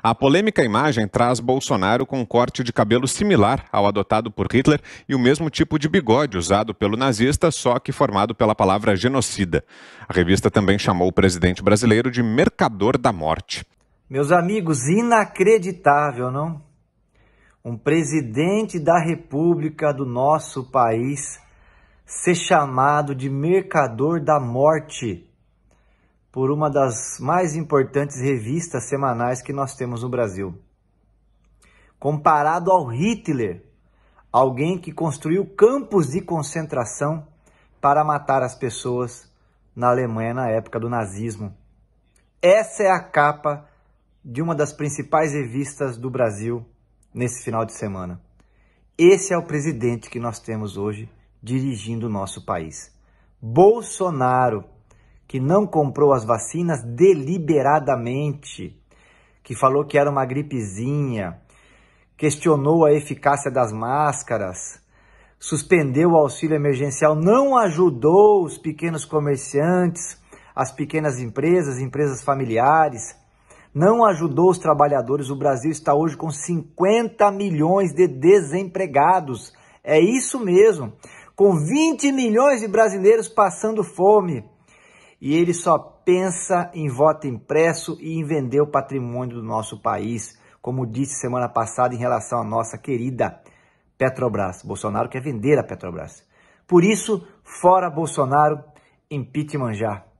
A polêmica imagem traz Bolsonaro com um corte de cabelo similar ao adotado por Hitler e o mesmo tipo de bigode usado pelo nazista, só que formado pela palavra genocida. A revista também chamou o presidente brasileiro de mercador da morte. Meus amigos, inacreditável, não? Um presidente da República do nosso país ser chamado de mercador da morte por uma das mais importantes revistas semanais que nós temos no Brasil. Comparado ao Hitler, alguém que construiu campos de concentração para matar as pessoas na Alemanha na época do nazismo. Essa é a capa de uma das principais revistas do Brasil nesse final de semana. Esse é o presidente que nós temos hoje dirigindo o nosso país. Bolsonaro, que não comprou as vacinas deliberadamente, que falou que era uma gripezinha, questionou a eficácia das máscaras, suspendeu o auxílio emergencial, não ajudou os pequenos comerciantes, as pequenas empresas, empresas familiares, não ajudou os trabalhadores. O Brasil está hoje com 50 milhões de desempregados. É isso mesmo. Com 20 milhões de brasileiros passando fome, e ele só pensa em voto impresso e em vender o patrimônio do nosso país, como disse semana passada em relação à nossa querida Petrobras. Bolsonaro quer vender a Petrobras. Por isso, fora Bolsonaro, impeachment já.